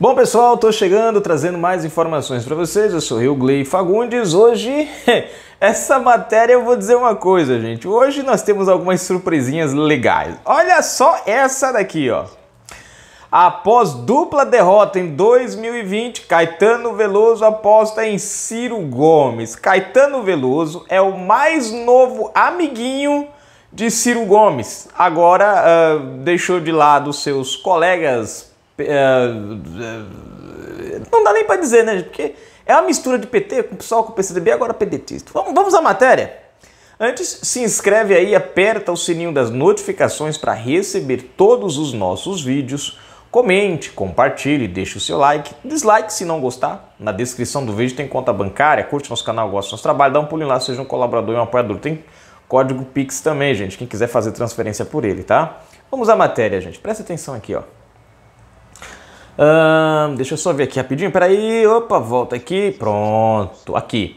Bom, pessoal, estou chegando trazendo mais informações para vocês. Eu sou Rio Glei Fagundes. Hoje, essa matéria eu vou dizer uma coisa, gente. Hoje nós temos algumas surpresinhas legais. Olha só essa daqui, ó. Após dupla derrota em 2020, Caetano Veloso aposta em Ciro Gomes. Caetano Veloso é o mais novo amiguinho de Ciro Gomes. Agora uh, deixou de lado seus colegas é, não dá nem para dizer, né? Porque é uma mistura de PT com o pessoal com o PCdoB, agora PDT Vamos, vamos à matéria? Antes, se inscreve aí, aperta o sininho das notificações para receber todos os nossos vídeos. Comente, compartilhe, deixe o seu like, dislike se não gostar. Na descrição do vídeo tem conta bancária, curte nosso canal, gosta do nosso trabalho, dá um pulinho lá, seja um colaborador e um apoiador. Tem código Pix também, gente, quem quiser fazer transferência por ele, tá? Vamos à matéria, gente. Presta atenção aqui, ó deixa eu só ver aqui rapidinho, peraí, opa, volta aqui, pronto, aqui.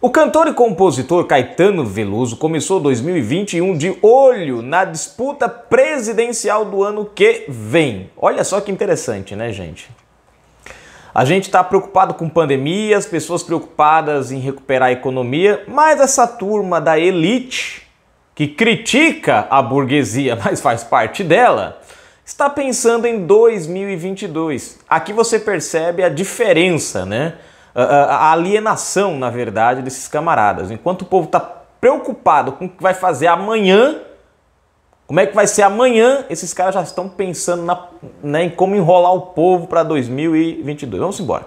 O cantor e compositor Caetano Veloso começou 2021 de olho na disputa presidencial do ano que vem. Olha só que interessante, né, gente? A gente está preocupado com pandemia, as pessoas preocupadas em recuperar a economia, mas essa turma da elite que critica a burguesia, mas faz parte dela, está pensando em 2022. Aqui você percebe a diferença, né? A alienação, na verdade, desses camaradas. Enquanto o povo está preocupado com o que vai fazer amanhã, como é que vai ser amanhã, esses caras já estão pensando na, né, em como enrolar o povo para 2022. Vamos embora.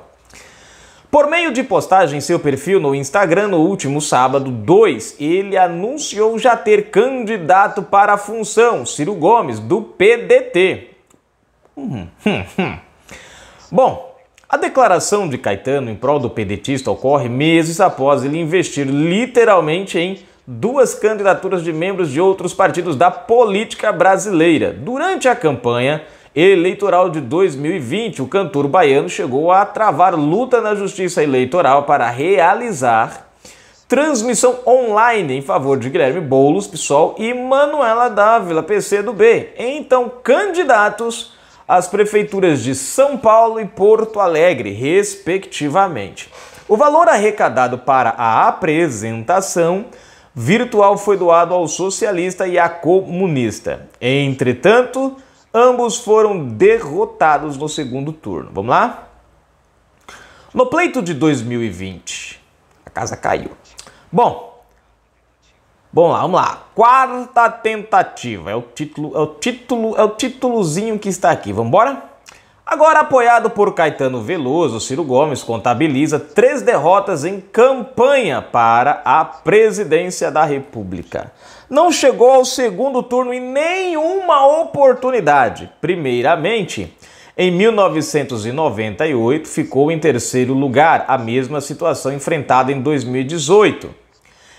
Por meio de postagem em seu perfil no Instagram no último sábado 2, ele anunciou já ter candidato para a função, Ciro Gomes, do PDT. Hum, hum, hum. Bom, a declaração de Caetano em prol do pedetista ocorre meses após ele investir literalmente em duas candidaturas de membros de outros partidos da política brasileira. Durante a campanha, eleitoral de 2020, o cantor baiano chegou a travar luta na Justiça Eleitoral para realizar transmissão online em favor de Guilherme Boulos, PSOL e Manuela Dávila, PC do B, então candidatos às prefeituras de São Paulo e Porto Alegre, respectivamente. O valor arrecadado para a apresentação virtual foi doado ao socialista e à comunista. Entretanto, Ambos foram derrotados no segundo turno. Vamos lá? No pleito de 2020, a casa caiu. Bom, bom lá, vamos lá. Quarta tentativa é o título, é o título, é o títulozinho que está aqui. Vamos embora? Agora, apoiado por Caetano Veloso, Ciro Gomes contabiliza três derrotas em campanha para a presidência da República. Não chegou ao segundo turno em nenhuma oportunidade. Primeiramente, em 1998 ficou em terceiro lugar, a mesma situação enfrentada em 2018.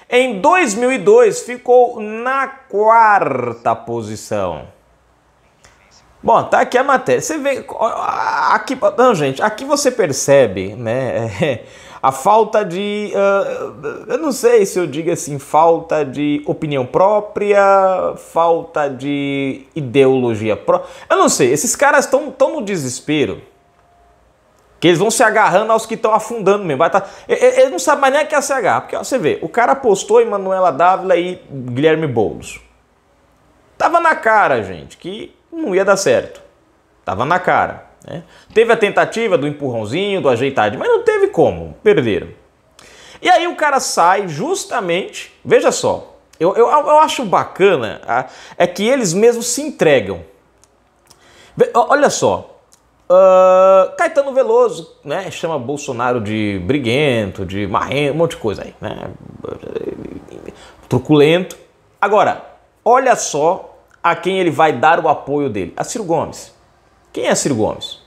Em 2002 ficou na quarta posição. Bom, tá aqui a matéria. Você vê aqui, não, gente, aqui você percebe, né? É, a falta de, uh, eu não sei se eu digo assim, falta de opinião própria, falta de ideologia própria. Eu não sei. Esses caras estão tão no desespero. Que eles vão se agarrando aos que estão afundando mesmo. Vai tá... eles não sabem mais nem o que é se agarrar. Porque ó, você vê, o cara postou em Manuela Dávila e Guilherme Boulos. Tava na cara, gente, que não ia dar certo. Tava na cara. Né? Teve a tentativa do empurrãozinho, do ajeitadinho, mas não teve como, perderam. E aí o cara sai justamente, veja só, eu, eu, eu acho bacana a, é que eles mesmos se entregam. Olha só, uh, Caetano Veloso né, chama Bolsonaro de briguento, de marrento, um monte de coisa aí, né? truculento. Agora, olha só a quem ele vai dar o apoio dele? A Ciro Gomes. Quem é Ciro Gomes?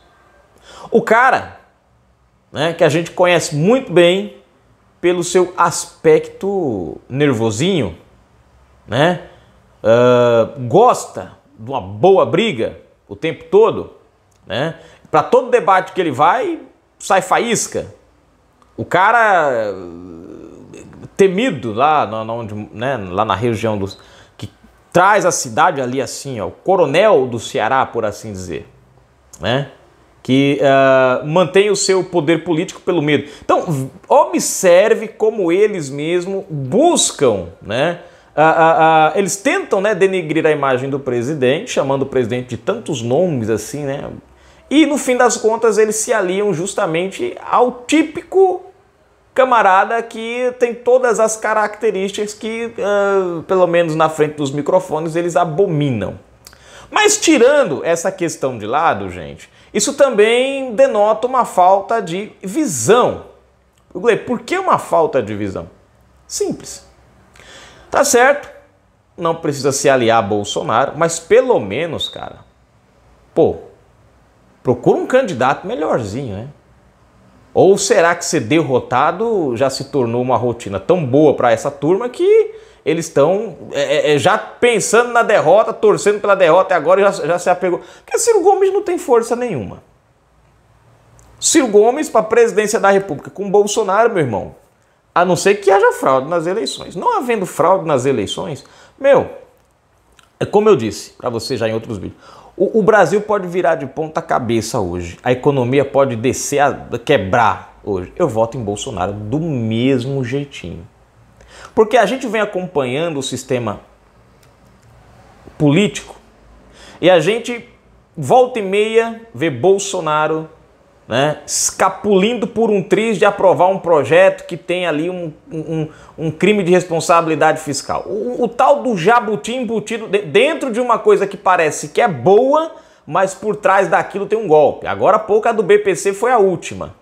O cara né, que a gente conhece muito bem pelo seu aspecto nervosinho, né? Uh, gosta de uma boa briga o tempo todo, né? Para todo debate que ele vai, sai faísca. O cara eh, temido lá, na, onde, né, lá na região dos, traz a cidade ali assim, ó, o coronel do Ceará, por assim dizer, né? que uh, mantém o seu poder político pelo medo. Então, observe como eles mesmo buscam, né? Uh, uh, eles tentam né, denegrir a imagem do presidente, chamando o presidente de tantos nomes assim, né? E no fim das contas, eles se aliam justamente ao típico camarada que tem todas as características que, uh, pelo menos na frente dos microfones, eles abominam. Mas tirando essa questão de lado, gente, isso também denota uma falta de visão. Por que uma falta de visão? Simples. Tá certo, não precisa se aliar a Bolsonaro, mas pelo menos, cara, pô, procura um candidato melhorzinho, né? Ou será que ser derrotado já se tornou uma rotina tão boa para essa turma que eles estão é, é, é, já pensando na derrota, torcendo pela derrota e agora já, já se apegou? Porque Ciro Gomes não tem força nenhuma. Ciro Gomes para a presidência da República com Bolsonaro, meu irmão. A não ser que haja fraude nas eleições. Não havendo fraude nas eleições, meu, é como eu disse para você já em outros vídeos. O, o Brasil pode virar de ponta cabeça hoje. A economia pode descer, a, quebrar hoje. Eu voto em Bolsonaro do mesmo jeitinho. Porque a gente vem acompanhando o sistema político e a gente volta e meia vê Bolsonaro né, escapulindo por um triz de aprovar um projeto que tem ali um, um, um crime de responsabilidade fiscal. O, o, tal do jabuti embutido dentro de uma coisa que parece que é boa, mas por trás daquilo tem um golpe. Agora a pouco a do BPC foi a última,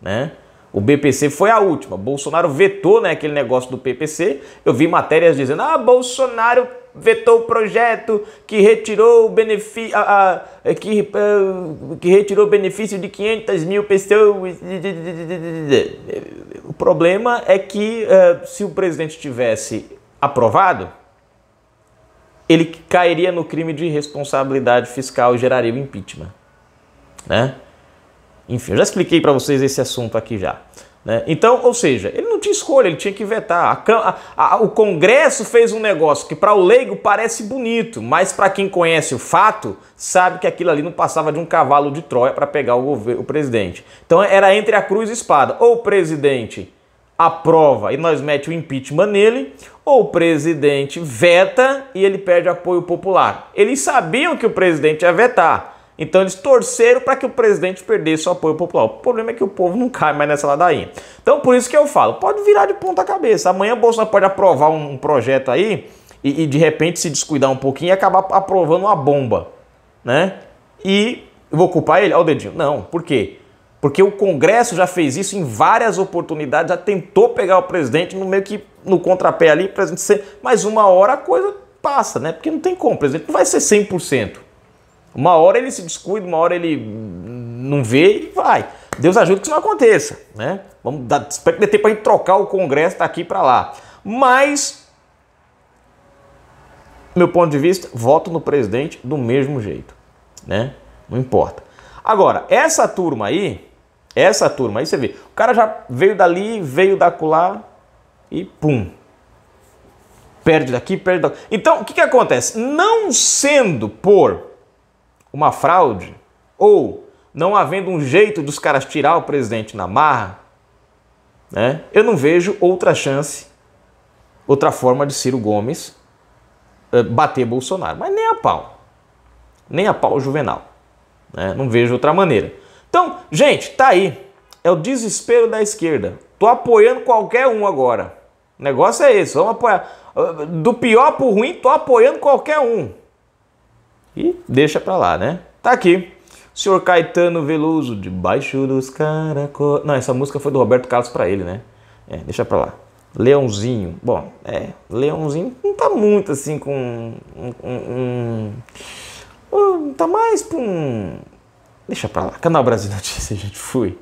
né? O BPC foi a última. Bolsonaro vetou né, aquele negócio do PPC. Eu vi matérias dizendo: ah, Bolsonaro vetou o projeto que retirou o benefício, ah, ah, é que, ah, que retirou o benefício de 500 mil pessoas. O problema é que é, se o presidente tivesse aprovado, ele cairia no crime de responsabilidade fiscal e geraria o impeachment. Né? Enfim, eu já expliquei para vocês esse assunto aqui já. Né? Então, ou seja, ele não tinha escolha, ele tinha que vetar. A, a, a, o Congresso fez um negócio que para o leigo parece bonito, mas para quem conhece o fato, sabe que aquilo ali não passava de um cavalo de Troia para pegar o, o presidente. Então era entre a cruz e a espada. Ou o presidente aprova e nós mete o impeachment nele, ou o presidente veta e ele perde apoio popular. Eles sabiam que o presidente ia vetar. Então eles torceram para que o presidente perdesse o apoio popular. O problema é que o povo não cai mais nessa ladainha. Então por isso que eu falo, pode virar de ponta cabeça. Amanhã o Bolsonaro pode aprovar um projeto aí e, e de repente se descuidar um pouquinho e acabar aprovando uma bomba, né? E vou culpar ele? Olha o dedinho. Não, por quê? Porque o Congresso já fez isso em várias oportunidades, já tentou pegar o presidente no meio que no contrapé ali, presidente, mas uma hora a coisa passa, né? Porque não tem como, o presidente não vai ser 100%. Uma hora ele se descuida, uma hora ele não vê e vai. Deus ajuda que isso não aconteça, né? Vamos dar, espero que dê tempo para gente trocar o Congresso daqui para lá. Mas, meu ponto de vista, voto no presidente do mesmo jeito, né? Não importa. Agora, essa turma aí, essa turma aí, você vê, o cara já veio dali, veio da colar e pum. Perde daqui, perde daqui. Então, o que, que acontece? Não sendo por uma fraude, ou não havendo um jeito dos caras tirar o presidente na marra, né, eu não vejo outra chance, outra forma de Ciro Gomes eh, bater Bolsonaro. Mas nem a pau. Nem a pau juvenal. Né? Não vejo outra maneira. Então, gente, tá aí. É o desespero da esquerda. Tô apoiando qualquer um agora. O negócio é esse. Vamos apoiar. Eh, do pior pro ruim, tô apoiando qualquer um e deixa para lá, né? Tá aqui. Senhor Caetano Veloso, debaixo dos caracol. Não, essa música foi do Roberto Carlos para ele, né? É, deixa para lá. Leãozinho. Bom, é, Leãozinho não tá muito assim com. Um, um, um, tá mais pra um. Deixa pra lá. Canal Brasil Notícias, gente. Fui.